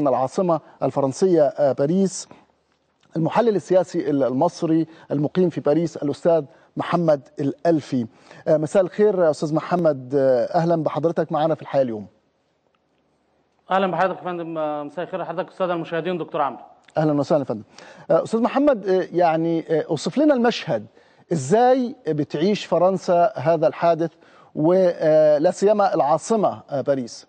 من العاصمة الفرنسية آه، باريس المحلل السياسي المصري المقيم في باريس الأستاذ محمد الألفي آه، مساء الخير آه، أستاذ محمد أهلا بحضرتك معنا في الحياة اليوم اهلا بحضرتك يا فندم مساء الخير لحضرتك أستاذ المشاهدين دكتور عمرو اهلا وسهلا يا فندم استاذ محمد يعني اوصف لنا المشهد ازاي بتعيش فرنسا هذا الحادث ولا سيما العاصمه باريس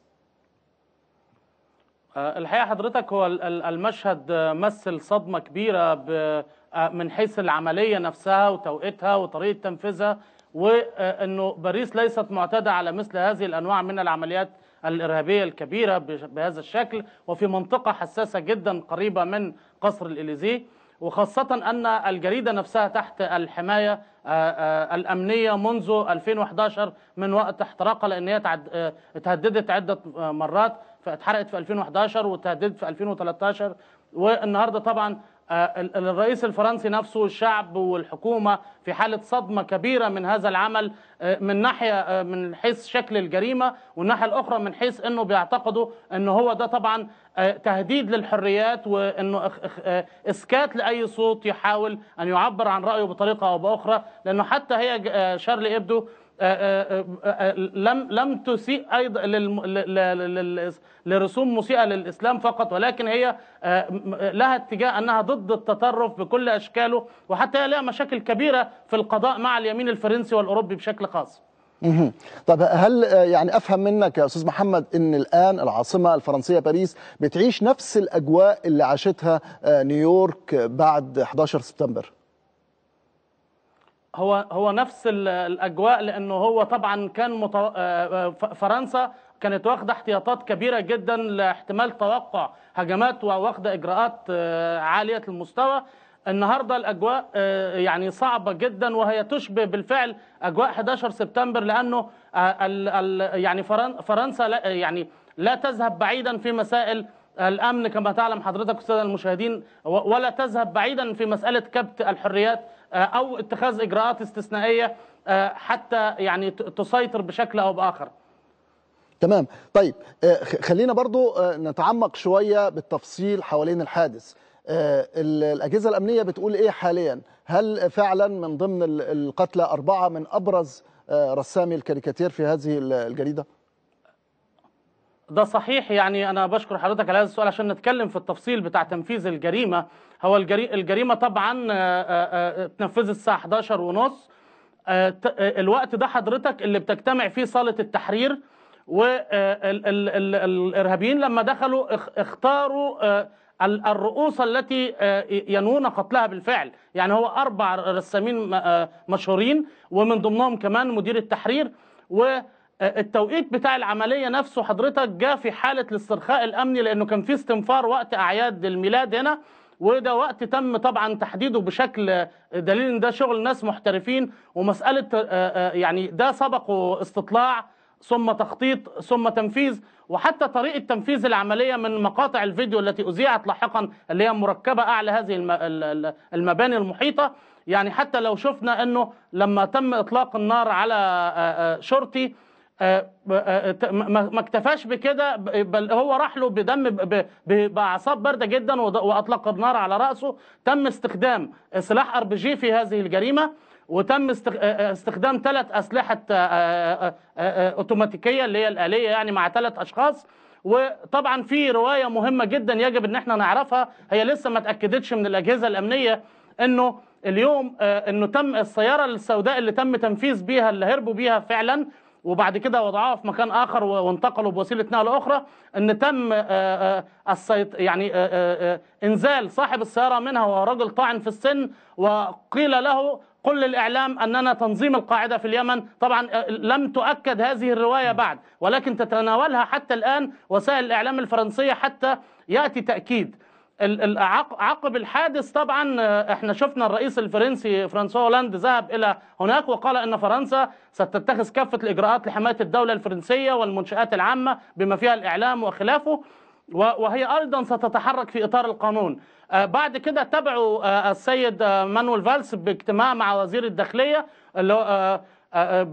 آه، الحقيقه حضرتك هو المشهد مثل صدمه كبيره آه، من حيث العمليه نفسها وتوقيتها وطريقه تنفيذها وانه باريس ليست معتاده على مثل هذه الانواع من العمليات الارهابيه الكبيره بهذا الشكل وفي منطقه حساسه جدا قريبه من قصر الاليزيه وخاصة أن الجريدة نفسها تحت الحماية آه، آه، الأمنية منذ 2011 من وقت احتراقها لأن هي آه، تهددت عدة مرات فاتحرقت في 2011 وتهددت في 2013 والنهارده طبعا آه، الرئيس الفرنسي نفسه الشعب والحكومة في حالة صدمة كبيرة من هذا العمل آه، من ناحية آه، من حيث شكل الجريمة والناحية الأخرى من حيث أنه بيعتقدوا أنه هو ده طبعا تهديد للحريات وأنه إسكات لأي صوت يحاول أن يعبر عن رأيه بطريقة أو بأخرى لأنه حتى هي شارلي إبدو أه، أه، أه، لم لم تسيء ايضا لرسوم مسيئه للاسلام فقط ولكن هي لها اتجاه انها ضد التطرف بكل اشكاله وحتى لها مشاكل كبيره في القضاء مع اليمين الفرنسي والاوروبي بشكل خاص. طب هل يعني افهم منك يا استاذ محمد ان الان العاصمه الفرنسيه باريس بتعيش نفس الاجواء اللي عاشتها نيويورك بعد 11 سبتمبر؟ هو هو نفس الاجواء لانه هو طبعا كان متو... آه، آه، فرنسا كانت واخده احتياطات كبيره جدا لاحتمال توقع هجمات وواخده اجراءات آه، عاليه المستوى النهارده الاجواء يعني صعبه جدا وهي تشبه بالفعل اجواء 11 سبتمبر لانه يعني فرنسا يعني لا تذهب بعيدا في مسائل الامن كما تعلم حضرتك استاذ المشاهدين ولا تذهب بعيدا في مساله كبت الحريات آه، او اتخاذ اجراءات استثنائيه آه، حتى يعني تسيطر بشكل او باخر تمام طيب آه، خلينا برضو نتعمق شويه بالتفصيل حوالين الحادث الاجهزه الامنيه بتقول ايه حاليا هل فعلا من ضمن القتلى اربعه من ابرز رسامي الكاريكاتير في هذه الجريده ده صحيح يعني أنا بشكر حضرتك على هذا السؤال عشان نتكلم في التفصيل بتاع تنفيذ الجريمة هو الجري... الجريمة طبعا اتنفذت آه، آه، آه، الساعة 11 ونص الوقت ده حضرتك اللي بتجتمع فيه صالة التحرير والإرهابيين لما دخلوا اختاروا الرؤوس التي ينوون قتلها بالفعل يعني هو أربع رسامين مشهورين ومن ضمنهم كمان مدير التحرير و التوقيت بتاع العمليه نفسه حضرتك جاء في حاله الاسترخاء الامني لانه كان في استنفار وقت اعياد الميلاد هنا وده وقت تم طبعا تحديده بشكل دليل ان ده شغل ناس محترفين ومساله آه، آه، يعني ده سبقه استطلاع ثم تخطيط ثم تنفيذ وحتى طريقه تنفيذ العمليه من مقاطع الفيديو التي اذيعت لاحقا اللي هي مركبه اعلى هذه المباني المحيطه يعني حتى لو شفنا انه لما تم اطلاق النار على آه، شرطي آه، آه، ما اكتفاش بكده بل هو راح له بدم باعصاب بارده جدا واطلق النار على راسه تم استخدام سلاح ار بي جي في هذه الجريمه وتم آه، استخدام ثلاث اسلحه اوتوماتيكيه اللي هي الاليه يعني مع ثلاث اشخاص وطبعا في روايه مهمه جدا يجب ان احنا نعرفها هي لسه ما اتاكدتش من الاجهزه الامنيه انه اليوم انه تم السياره السوداء اللي تم تنفيذ بيها اللي هربوا بيها فعلا وبعد كده وضعوها في مكان اخر وانتقلوا بوسيله نقل اخرى ان تم آه، آه، السيط يعني آه، انزال صاحب السياره منها وهو رجل طاعن في السن وقيل له قل للإعلام أننا تنظيم القاعدة في اليمن طبعا لم تؤكد هذه الرواية بعد ولكن تتناولها حتى الآن وسائل الإعلام الفرنسية حتى يأتي تأكيد عقب الحادث طبعا آه، احنا شفنا الرئيس الفرنسي فرانسوا هولاند ذهب الى هناك وقال ان فرنسا ستتخذ كافه الاجراءات لحمايه الدوله الفرنسيه والمنشات العامه بما فيها الاعلام وخلافه وهي ايضا ستتحرك في اطار القانون آه، بعد كده تبعوا آه، السيد مانويل فالس باجتماع مع وزير الداخليه اللي آه، آه،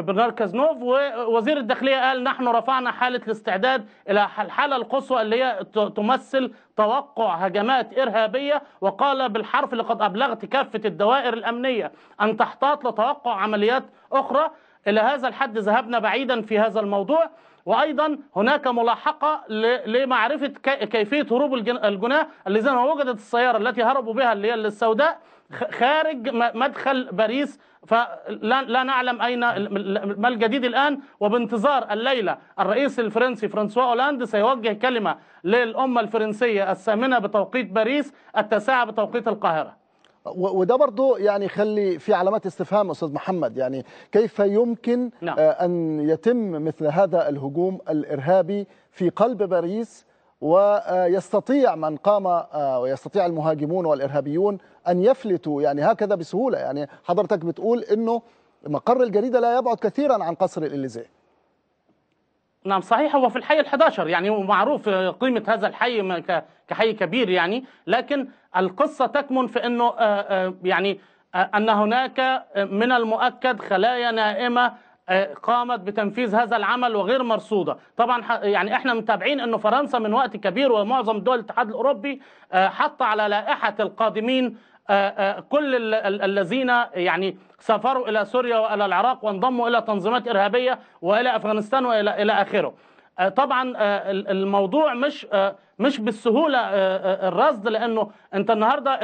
برنار كازنوف ووزير الداخليه قال نحن رفعنا حاله الاستعداد الى الحاله القصوى اللي هي تمثل توقع هجمات ارهابيه وقال بالحرف لقد ابلغت كافه الدوائر الامنيه ان تحتاط لتوقع عمليات اخرى الى هذا الحد ذهبنا بعيدا في هذا الموضوع وايضا هناك ملاحقه لمعرفه كيفيه هروب الجناه الذين وجدت السياره التي هربوا بها اللي هي السوداء خارج مدخل باريس فلا نعلم اين ما الجديد الان وبانتظار الليله الرئيس الفرنسي فرانسوا اولاند سيوجه كلمه للامه الفرنسيه الثامنه بتوقيت باريس التاسعه بتوقيت القاهره وده برضه يعني خلي في علامات استفهام استاذ محمد يعني كيف يمكن نعم. آه، ان يتم مثل هذا الهجوم الارهابي في قلب باريس ويستطيع من قام آه، ويستطيع المهاجمون والارهابيون ان يفلتوا يعني هكذا بسهوله يعني حضرتك بتقول انه مقر الجريده لا يبعد كثيرا عن قصر الاليزيه نعم صحيح هو في الحي ال11 يعني ومعروف آه، قيمه هذا الحي كحي كبير يعني لكن القصه تكمن في انه آه، يعني ان هناك من المؤكد خلايا نائمه آه، قامت بتنفيذ هذا العمل وغير مرصودة طبعا يعني احنا متابعين انه فرنسا من وقت كبير ومعظم دول الاتحاد الاوروبي آه، حط على لائحة القادمين آه، كل الذين يعني سافروا الى سوريا والى العراق وانضموا الى تنظيمات ارهابيه والى افغانستان والى الى اخره طبعا الموضوع مش مش بالسهوله الرصد لانه انت النهارده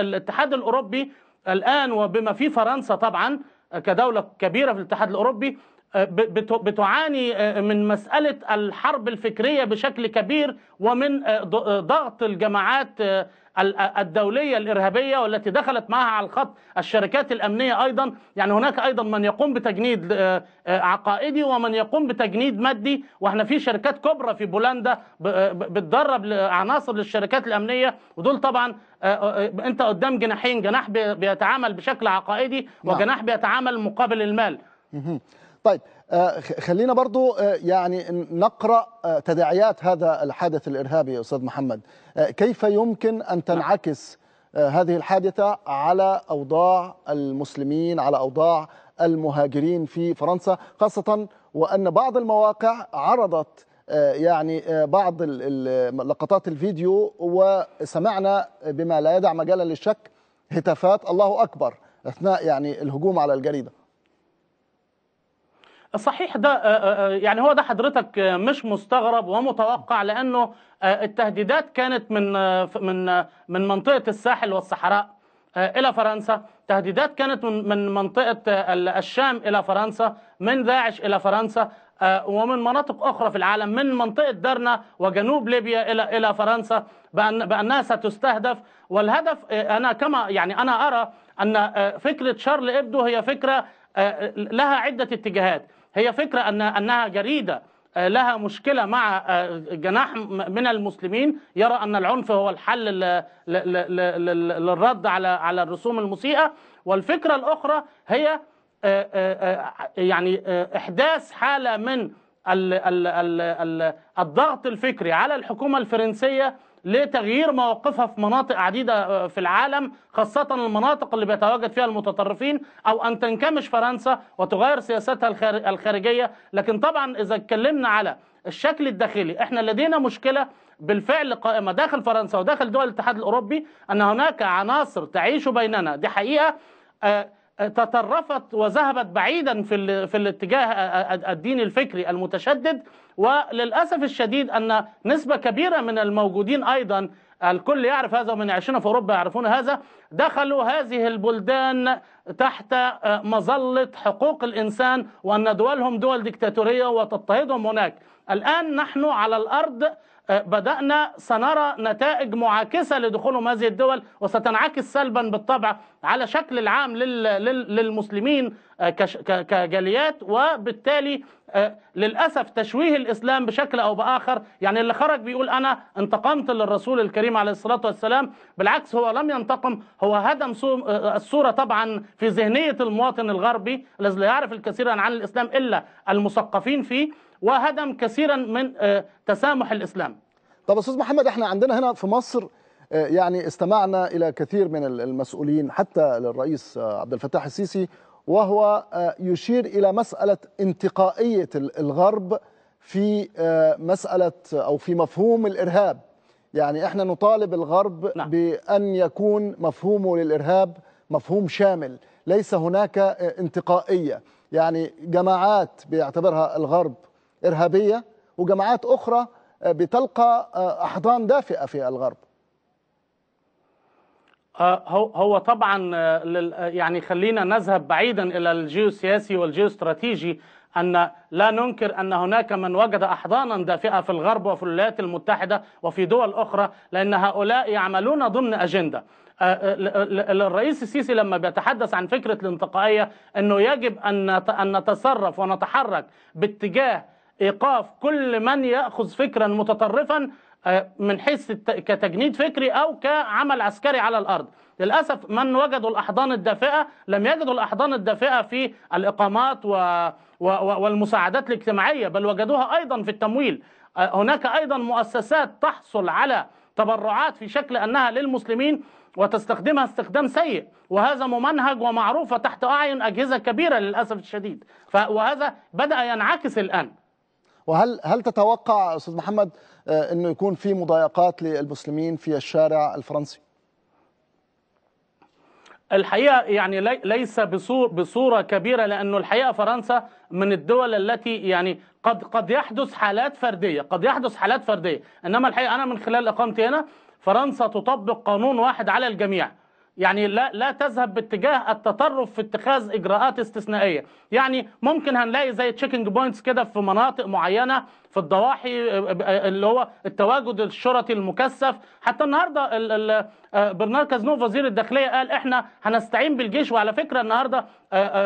الاتحاد الاوروبي الان وبما فيه فرنسا طبعا كدولة كبيرة في الاتحاد الأوروبي آه، بتعاني آه، من مسألة الحرب الفكرية بشكل كبير ومن آه، ضغط الجماعات الدولية الإرهابية والتي دخلت معها على الخط الشركات الأمنية أيضا يعني هناك أيضا من يقوم بتجنيد عقائدي ومن يقوم بتجنيد مادي وإحنا في شركات كبرى في بولندا بتدرب عناصر للشركات الأمنية ودول طبعا أنت قدام جناحين جناح بيتعامل بشكل عقائدي نعم. وجناح بيتعامل مقابل المال طيب آه، خلينا برضو آه، يعني نقرأ آه، تداعيات هذا الحادث الإرهابي يا أستاذ محمد كيف يمكن أن نعم. تنعكس هذه الحادثة على أوضاع المسلمين على أوضاع المهاجرين في فرنسا خاصة وأن بعض المواقع عرضت يعني بعض لقطات الفيديو وسمعنا بما لا يدع مجالا للشك هتافات الله أكبر أثناء يعني الهجوم على الجريدة صحيح ده آه، آه، آه، يعني هو ده حضرتك مش مستغرب ومتوقع لانه التهديدات كانت من من من منطقه الساحل والصحراء الى فرنسا تهديدات كانت من منطقه الشام الى فرنسا من داعش الى فرنسا ومن مناطق اخرى في العالم من منطقه درنا وجنوب ليبيا الى الى فرنسا بأن بانها ستستهدف والهدف انا كما يعني انا ارى ان فكره شارل ابدو هي فكره لها عده اتجاهات هي فكرة أن أنها جريدة آه، لها مشكلة مع آه، جناح من المسلمين يرى أن العنف هو الحل للرد على على الرسوم المسيئة والفكرة الأخرى هي آه، يعني إحداث حالة من الضغط الفكري على الحكومة الفرنسية لتغيير مواقفها في مناطق عديدة آه، في العالم خاصة المناطق اللي بيتواجد فيها المتطرفين أو أن تنكمش فرنسا وتغير سياستها الخارجية لكن طبعا إذا اتكلمنا على الشكل الداخلي احنا لدينا مشكلة بالفعل قائمة داخل فرنسا وداخل دول الاتحاد الأوروبي أن هناك عناصر تعيش بيننا دي حقيقة آه تطرفت وذهبت بعيدا في في الاتجاه الديني الفكري المتشدد وللاسف الشديد ان نسبه كبيره من الموجودين ايضا الكل يعرف هذا ومن يعيشون في اوروبا يعرفون هذا دخلوا هذه البلدان تحت آه، مظله حقوق الانسان وان دولهم دول ديكتاتوريه وتضطهدهم هناك الان نحن على الارض أه، بدأنا سنرى نتائج معاكسة لدخولهم هذه الدول وستنعكس سلبا بالطبع على شكل العام للمسلمين أه، كجاليات وبالتالي أه، للأسف تشويه الإسلام بشكل أو بآخر يعني اللي خرج بيقول أنا انتقمت للرسول الكريم عليه الصلاة والسلام بالعكس هو لم ينتقم هو هدم الصورة طبعا في ذهنية المواطن الغربي الذي لا يعرف الكثير عن الإسلام إلا المثقفين فيه وهدم كثيرا من آه، تسامح الإسلام طب أستاذ محمد احنا عندنا هنا في مصر آه، يعني استمعنا إلى كثير من المسؤولين حتى للرئيس آه، عبد الفتاح السيسي وهو يشير إلى مسألة انتقائية الغرب في مسألة أو في مفهوم الإرهاب يعني احنا نطالب الغرب نعم. بأن يكون مفهومه للإرهاب مفهوم شامل ليس هناك انتقائية يعني جماعات بيعتبرها الغرب إرهابية وجماعات أخرى آه، بتلقى آه، أحضان دافئة في الغرب آه، هو طبعا يعني خلينا نذهب بعيدا إلى الجيوسياسي والجيوستراتيجي أن لا ننكر أن هناك من وجد أحضانا دافئة في الغرب وفي الولايات المتحدة وفي دول أخرى لأن هؤلاء يعملون ضمن أجندة الرئيس السيسي لما بيتحدث عن فكرة الانتقائية أنه يجب أن نتصرف ونتحرك باتجاه ايقاف كل من ياخذ فكرا متطرفا آه، من حيث كتجنيد فكري او كعمل عسكري على الارض للاسف من وجدوا الاحضان الدافئه لم يجدوا الاحضان الدافئه في الاقامات و... و... والمساعدات الاجتماعيه بل وجدوها ايضا في التمويل آه، هناك ايضا مؤسسات تحصل على تبرعات في شكل انها للمسلمين وتستخدمها استخدام سيء وهذا ممنهج ومعروفه تحت اعين اجهزه كبيره للاسف الشديد وهذا بدا ينعكس الان وهل هل تتوقع استاذ محمد آه، انه يكون في مضايقات للمسلمين في الشارع الفرنسي؟ الحقيقه يعني ليس بصوره كبيره لانه الحقيقه فرنسا من الدول التي يعني قد قد يحدث حالات فرديه، قد يحدث حالات فرديه، انما الحقيقه انا من خلال اقامتي هنا فرنسا تطبق قانون واحد على الجميع، يعني لا لا تذهب باتجاه التطرف في اتخاذ اجراءات استثنائيه يعني ممكن هنلاقي زي تشيكنج بوينتس كده في مناطق معينه في الضواحي اللي هو التواجد الشرطي المكثف حتى النهارده آه، برنار كازنوف وزير الداخليه قال احنا هنستعين بالجيش وعلى فكره النهارده آه،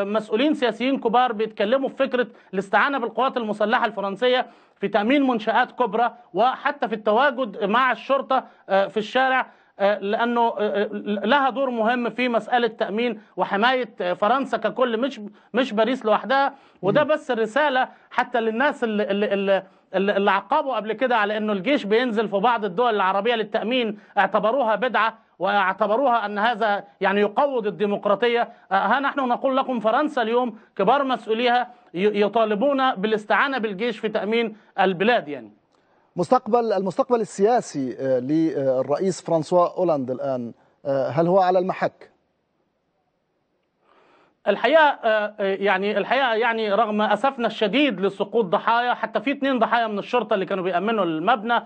آه، مسؤولين سياسيين كبار بيتكلموا في فكره الاستعانه بالقوات المسلحه الفرنسيه في تامين منشات كبرى وحتى في التواجد مع الشرطه في الشارع آه، لانه آه، آه، لها دور مهم في مساله تامين وحمايه فرنسا ككل مش مش باريس لوحدها وده بس الرساله حتى للناس اللي, اللي اللي عقبوا قبل كده على انه الجيش بينزل في بعض الدول العربيه للتامين اعتبروها بدعه واعتبروها ان هذا يعني يقوض الديمقراطيه ها نحن نقول لكم فرنسا اليوم كبار مسؤوليها يطالبون بالاستعانه بالجيش في تامين البلاد يعني مستقبل المستقبل السياسي آه، للرئيس فرانسوا أولاند الآن آه، هل هو على المحك؟ الحقيقه آه، يعني الحقيقه يعني رغم اسفنا الشديد لسقوط ضحايا حتى في اثنين ضحايا من الشرطه اللي كانوا بيامنوا المبنى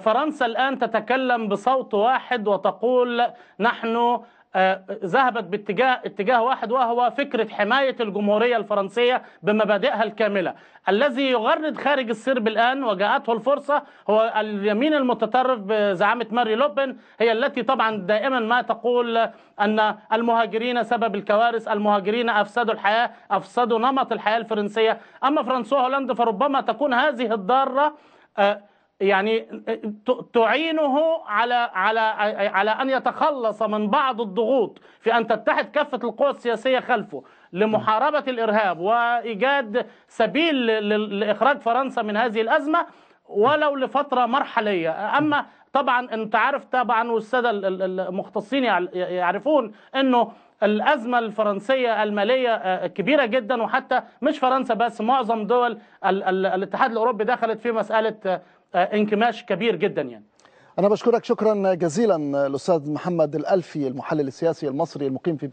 فرنسا الان تتكلم بصوت واحد وتقول نحن آه، ذهبت باتجاه اتجاه واحد وهو فكرة حماية الجمهورية الفرنسية بمبادئها الكاملة الذي يغرد خارج السرب الآن وجاءته الفرصة هو اليمين المتطرف بزعامة ماري لوبن هي التي طبعا دائما ما تقول أن المهاجرين سبب الكوارث المهاجرين أفسدوا الحياة أفسدوا نمط الحياة الفرنسية أما فرنسوا هولندا فربما تكون هذه الضارة آه، يعني تعينه على على على ان يتخلص من بعض الضغوط في ان تتحد كافه القوى السياسيه خلفه لمحاربه الارهاب وايجاد سبيل لاخراج فرنسا من هذه الازمه ولو لفتره مرحليه اما طبعا انت عارف طبعا والساده المختصين يعرفون انه الأزمة الفرنسية المالية آه، كبيرة جدا وحتى مش فرنسا بس معظم دول الاتحاد الأوروبي دخلت في مسألة انكماش كبير جدا يعني أنا بشكرك شكرا جزيلا الأستاذ محمد الألفي المحلل السياسي المصري المقيم في